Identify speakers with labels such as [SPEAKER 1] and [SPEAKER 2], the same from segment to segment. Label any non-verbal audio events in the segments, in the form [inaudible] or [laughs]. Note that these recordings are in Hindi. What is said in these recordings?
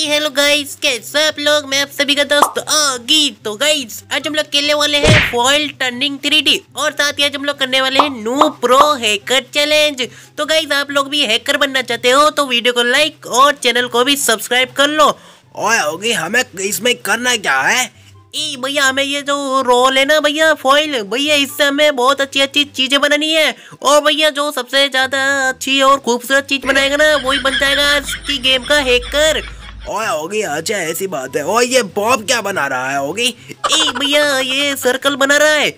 [SPEAKER 1] हाय हेलो गाइस कैसे आप लोग मैं आप सभी का दोस्त आगी तो गाइस आज हम लोग खेलने वाले हैं फॉइल टर्निंग 3D और साथ ही आज हम लोग करने वाले हैं न्यू प्रो हैकर चैलेंज तो गाइस आप लोग भी हैकर बनना चाहते हो तो वीडियो को लाइक और चैनल को भी सब्सक्राइब कर लो और होगी हमें इसमें करना क्या है भैया हमें ये जो रोल है ना भैया फॉइल भैया इससे हमें बहुत अच्छी अच्छी चीज़ें बनानी है और भैया जो सबसे ज़्यादा अच्छी और खूबसूरत चीज़ बनाएगा ना वही बन जाएगा इसकी गेम का हैकर ओए
[SPEAKER 2] होगी अच्छा ऐसी बात है ओए ये बॉब क्या बना रहा है होगी ए भैया ये सर्कल बना रहा है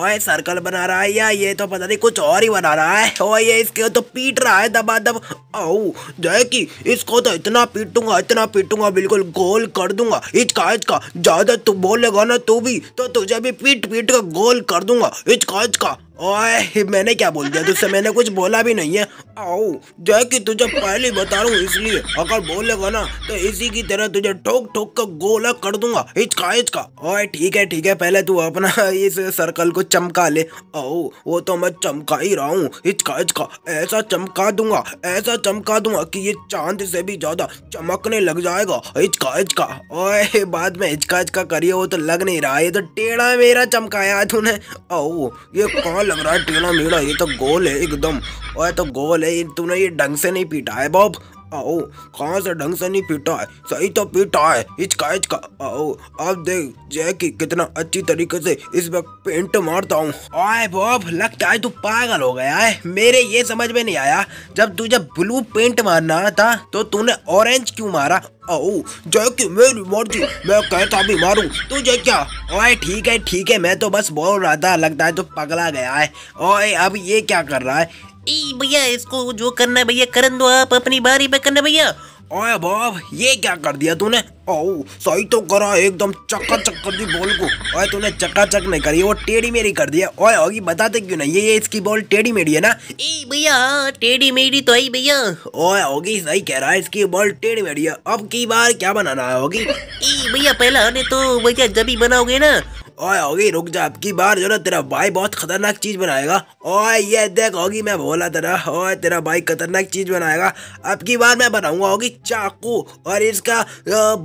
[SPEAKER 2] ओए सर्कल बना रहा है या ये तो पता नहीं कुछ और ही बना रहा है ओए ये इसके तो पीट रहा है दबा दब आओ जय की इसको तो इतना पीटूंगा इतना पीटूंगा बिल्कुल गोल कर दूंगा इचका इचका ज्यादा तू बोलेगा ना तू भी तो तुझे भी पीट पीट कर गोल कर दूंगा इचका इचका ओए मैंने क्या बोल दिया तुझसे मैंने कुछ बोला भी नहीं है आओ जय कि तुझे पहले बता रहा हूँ इसलिए अगर बोलेगा ना तो इसी की तरह तुझे ठोक ठोक का गोला कर दूंगा हिचका हिचका ओए ठीक है ठीक है पहले तू अपना [laughs] इस सर्कल को चमका ले आओ वो तो मैं चमका ही रहा हूँ हिचका हिचका ऐसा चमका दूंगा ऐसा चमका दूंगा कि ये चांद से भी ज्यादा चमकने लग जाएगा हिचका हिचका ओए बाद में हिचका हिचका करिए वो तो लग नहीं रहा ये तो टेढ़ा मेरा चमकाया तूने आओ ये कौन बाबा लग रहा है टीला मीडा ये तो गोल है एकदम और तो गोल है तूने ये ढंग से नहीं पीटा है बॉब आओ कहाँ से ढंग से नहीं पीटा है सही तो पीटा है हिचका हिचका आओ अब देख जैकी कितना अच्छी तरीके से इस वक्त पेंट मारता हूँ आए बॉब लगता है तू पागल हो गया है मेरे ये समझ में नहीं आया जब तुझे ब्लू पेंट मारना था तो तूने ऑरेंज क्यों मारा आओ जैकी मेरी मर्जी मैं कहता भी मारू तुझे क्या ओए ठीक है ठीक है मैं तो बस बोल रहा था लगता है तो पगला गया है ओए अब ये क्या कर रहा है भैया इसको जो करना है भैया करन दो आप अपनी बारी पे करना भैया ओए बाप ये क्या कर दिया तूने ओ सही तो करा एकदम चक्का चक्कर दी बॉल को ओए तूने चक्का चक नहीं करी वो टेढ़ी मेरी कर दिया ओए होगी बताते क्यों नहीं ये ये इसकी बॉल टेढ़ी मेढ़ी है ना ए भैया टेढ़ी मेढ़ी तो आई भैया ओए होगी सही कह रहा है इसकी बॉल टेढ़ी मेढ़ी है अब की बार क्या बनाना है होगी ए भैया पहला ने तो भैया जब ही बनाओगे ना ओए होगी रुक जा अब की बार जो ना तेरा भाई बहुत खतरनाक चीज बनाएगा ओए ये देख होगी मैं बोला तेरा ओए तेरा भाई खतरनाक चीज बनाएगा अब की बार मैं बनाऊंगा होगी चाकू और इसका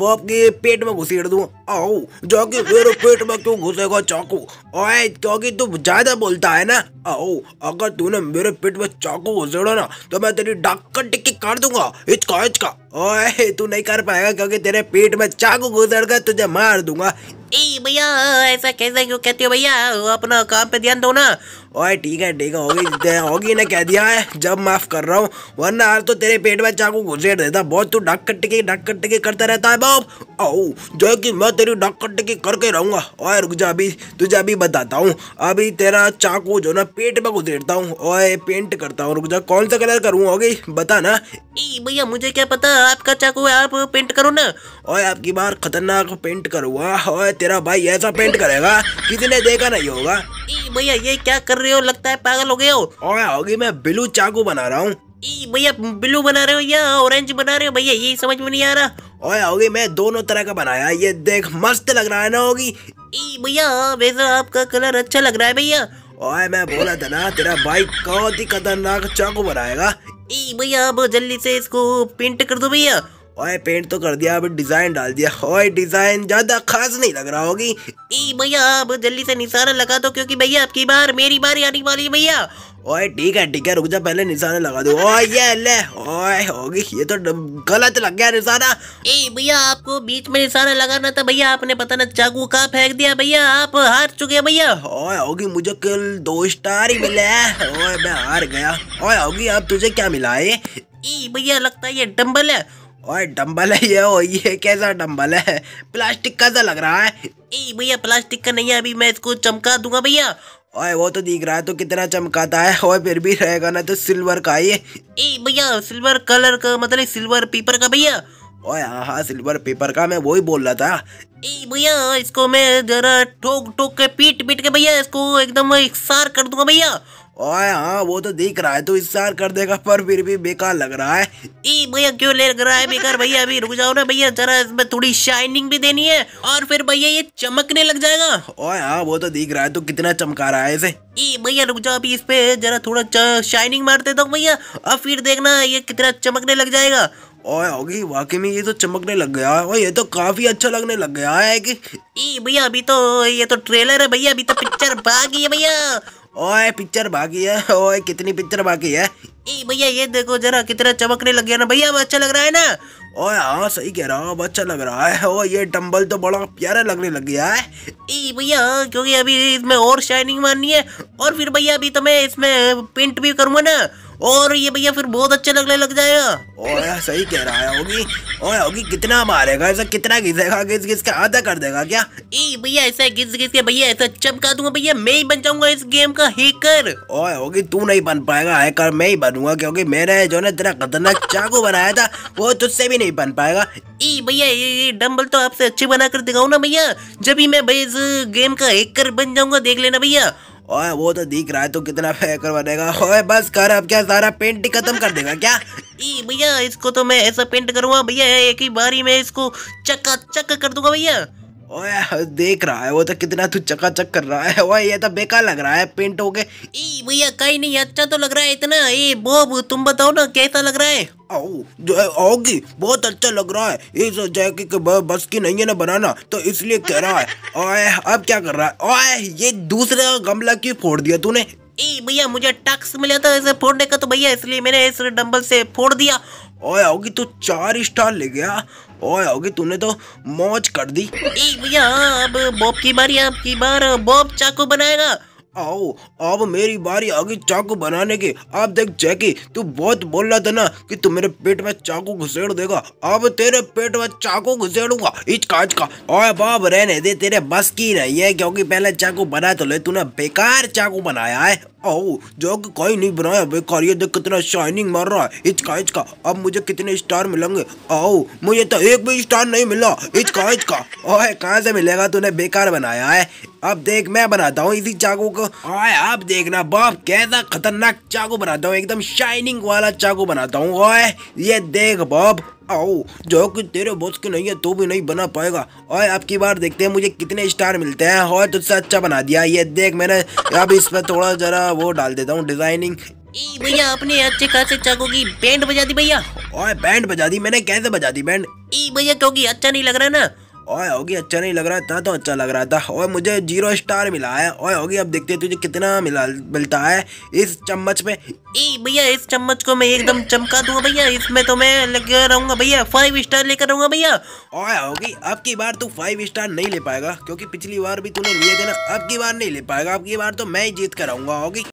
[SPEAKER 2] बॉब के पेट में घुसेड़ दू आओ जो कि मेरे पेट में क्यों घुसेगा चाकू ओए क्योंकि तू ज्यादा बोलता है ना आओ अगर तूने मेरे पेट में चाकू घुसेड़ो ना तो मैं तेरी डाक्कर टिक्की काट दूंगा हिचका हिचका ओए तू नहीं कर पाएगा क्योंकि तेरे पेट में चाकू घुसेड़ कर तुझे मार दूंगा ए भैया ऐसा
[SPEAKER 1] कैसे क्यों कहते हो भैया अपना काम पे ध्यान दो ना
[SPEAKER 2] ओए ठीक है ठीक है होगी होगी ने कह दिया है जब माफ़ कर रहा हूँ वरना आज तो तेरे पेट में चाकू घुसेट देता बहुत तू डक कट्टी डक कट्टी करता रहता है बाप ओ जो कि मैं तेरी डक कट्टी करके रहूँगा ओए रुक जा अभी तुझे अभी बताता हूँ अभी तेरा चाकू जो ना पेट में घुसेड़ता हूँ ओए पेंट करता हूँ रुक जा कौन सा कलर करूँ होगी बता ना
[SPEAKER 1] भैया मुझे क्या पता आपका चाकू है
[SPEAKER 2] आप पेंट करो ना ओए आपकी बार खतरनाक पेंट करूँगा ओए तेरा भाई ऐसा पेंट करेगा किसी ने देखा नहीं होगा भैया ये क्या कर रहे रहे हो लगता है पागल हो गए हो और होगी मैं बिलू चाकू बना रहा हूँ भैया ब्लू बना रहे हो या ऑरेंज बना रहे हो भैया ये समझ में नहीं आ रहा ओए होगी मैं दोनों तरह का बनाया ये देख मस्त लग रहा है ना होगी भैया
[SPEAKER 1] वैसे आपका कलर अच्छा लग रहा है भैया ओए मैं बोला था ना तेरा भाई बहुत ही खतरनाक चाकू बनाएगा भैया आप जल्दी से इसको पेंट कर दो भैया ओए
[SPEAKER 2] पेंट तो कर दिया अब डिजाइन डाल दिया ओए डिजाइन ज्यादा खास नहीं लग रहा होगी ई भैया
[SPEAKER 1] आप जल्दी से निशाना लगा दो क्योंकि भैया आपकी बार मेरी बार आने वाली है भैया
[SPEAKER 2] ओए ठीक है ठीक है रुक जा पहले निशाना लगा दो ओए ये ले ओए होगी ये तो गलत लग गया निशाना
[SPEAKER 1] ए भैया आपको बीच में निशाना लगाना था भैया आपने पता ना चाकू कहाँ फेंक दिया भैया आप हार चुके भैया ओए होगी मुझे कल दो स्टार ही मिले ओए मैं हार
[SPEAKER 2] गया ओए होगी अब तुझे क्या मिला है ई भैया लगता है ये डम्बल है ओए डंबल है ये ओ ये कैसा डंबल है प्लास्टिक का सा लग रहा है ए भैया प्लास्टिक का नहीं है अभी मैं इसको चमका दूंगा भैया ओए वो तो दिख रहा है तो कितना चमकाता है ओए फिर भी रहेगा ना तो सिल्वर का ये ए भैया सिल्वर कलर का मतलब सिल्वर पेपर का भैया ओए हाँ हाँ सिल्वर पेपर का मैं वही बोल रहा था
[SPEAKER 1] ए भैया इसको मैं जरा ठोक ठोक के पीट पीट के भैया इसको एकदम एक सार कर दूंगा भैया ओए हाँ वो तो दिख रहा है तो इस साल कर देगा पर फिर भी बेकार लग रहा है ई भैया क्यों लग रहा है बेकार भैया अभी रुक जाओ ना भैया जरा इसमें थोड़ी शाइनिंग भी देनी है और फिर भैया ये चमकने लग जाएगा ओए
[SPEAKER 2] हाँ वो तो दिख रहा है तो कितना चमका रहा है इसे
[SPEAKER 1] ई भैया रुक जाओ अभी इस पे जरा थोड़ा
[SPEAKER 2] शाइनिंग मार देता हूँ भैया और फिर देखना ये कितना चमकने लग जाएगा ओए होगी वाकई में ये तो चमकने लग गया है ये तो काफी अच्छा लगने लग गया है कि ई भैया अभी तो ये तो
[SPEAKER 1] ट्रेलर है भैया अभी तो पिक्चर बाकी है भैया ओए पिक्चर बाकी है ओए कितनी पिक्चर बाकी है ए भैया ये देखो जरा कितना चमकने लग गया ना भैया अब अच्छा लग रहा है ना ओए
[SPEAKER 2] हाँ सही कह रहा हूँ अब अच्छा लग रहा है ओए ये डम्बल तो बड़ा प्यारा लगने लग गया है
[SPEAKER 1] ए भैया हाँ, क्योंकि अभी इसमें और शाइनिंग मारनी है और फिर भैया अभी तो मैं इसमें पेंट भी करूँगा ना और ये भैया फिर बहुत अच्छा लगने लग जाएगा ओए सही कह रहा है होगी ओए
[SPEAKER 2] होगी कितना मारेगा ऐसा कितना घिसेगा घिस घिस के आधा कर देगा
[SPEAKER 1] क्या ए भैया ऐसा घिस घिस के भैया ऐसा चमका दूंगा भैया मैं ही बन जाऊंगा इस गेम का हैकर ओए होगी तू नहीं बन पाएगा
[SPEAKER 2] हैकर मैं ही बनूंगा क्योंकि मेरे जो ने तेरा खतरनाक चाकू बनाया था वो तुझसे भी नहीं बन पाएगा
[SPEAKER 1] ए भैया ये डम्बल तो आपसे अच्छे बना कर दिखाऊ ना भैया जब ही मैं इस गेम का हैकर बन जाऊंगा देख लेना भैया
[SPEAKER 2] ओए वो तो दिख रहा है तो कितना फेंकर बनेगा ओए बस
[SPEAKER 1] कर अब क्या सारा पेंट ही खत्म कर देगा क्या भैया इसको तो मैं ऐसा पेंट करूंगा भैया एक ही बारी में इसको चक्का चक्का कर दूंगा भैया ओए
[SPEAKER 2] देख रहा है वो तो कितना तू चकाचक कर रहा है ओए ये तो बेकार लग रहा है पेंट हो गए
[SPEAKER 1] भैया कहीं नहीं अच्छा तो लग रहा है इतना ए बॉब तुम बताओ ना कैसा लग रहा है आओगी बहुत अच्छा लग
[SPEAKER 2] रहा है इस जैकी के बस की नहीं है ना बनाना तो इसलिए कह रहा है ओए अब क्या कर रहा है ओए ये दूसरा गमला क्यों फोड़ दिया तूने ए
[SPEAKER 1] भैया मुझे टक्स मिला था इसे
[SPEAKER 2] फोड़ने का तो भैया इसलिए मैंने इस डंबल से फोड़ दिया ओए आओगी तो चार स्टार ले गया ओए आओगी तूने तो मौज कर दी भैया अब बॉब की बारी आपकी बार बॉब चाकू बनाएगा आओ अब मेरी बारी आ गई चाकू बनाने की आप देख जैकी तू बहुत बोल रहा था ना कि तू मेरे पेट में चाकू घुसेड़ देगा अब तेरे पेट में चाकू घुसेड़ूंगा काज का ओए बाप रहने दे तेरे बस की नहीं है क्योंकि पहले चाकू बना तो ले तूने बेकार चाकू बनाया है ओ कोई नहीं बनाया बेकार ये देख कितना शाइनिंग मार रहा है इचका इचका अब मुझे कितने स्टार मिलेंगे आओ मुझे तो एक भी स्टार नहीं मिला इचका इचका ओए कहाँ से मिलेगा तूने बेकार बनाया है अब देख मैं बनाता हूँ इसी चाकू को ओए आप देखना बाप कैसा खतरनाक चाकू बनाता हूँ एकदम शाइनिंग वाला चाकू बनाता हूँ ओए ये देख बाप आओ जो कि तेरे बॉस के नहीं है तो भी नहीं बना पाएगा और आपकी बार देखते हैं मुझे कितने स्टार मिलते हैं और तुझसे अच्छा बना दिया ये देख मैंने अब इस पर थोड़ा जरा वो डाल देता हूँ डिजाइनिंग
[SPEAKER 1] भैया अपने अच्छे खासे चाको की बैंड बजा दी भैया और बैंड बजा दी मैंने कैसे बजा दी बैंड भैया क्योंकि अच्छा नहीं लग रहा ना
[SPEAKER 2] ओए होगी अच्छा नहीं लग रहा था तो अच्छा लग रहा था और मुझे जीरो स्टार मिला है ओए होगी अब देखते तुझे कितना मिला मिलता है इस चम्मच में ए
[SPEAKER 1] भैया इस चम्मच को मैं एकदम चमका दूंगा भैया इसमें तो मैं लेकर रहूंगा भैया फाइव स्टार लेकर रहूंगा भैया
[SPEAKER 2] ओए होगी अब की बार तू फाइव स्टार नहीं ले पाएगा क्योंकि पिछली बार भी तूने लिए थे ना अब की बार नहीं ले पाएगा अब की बार तो मैं ही जीत कर आऊंगा होगी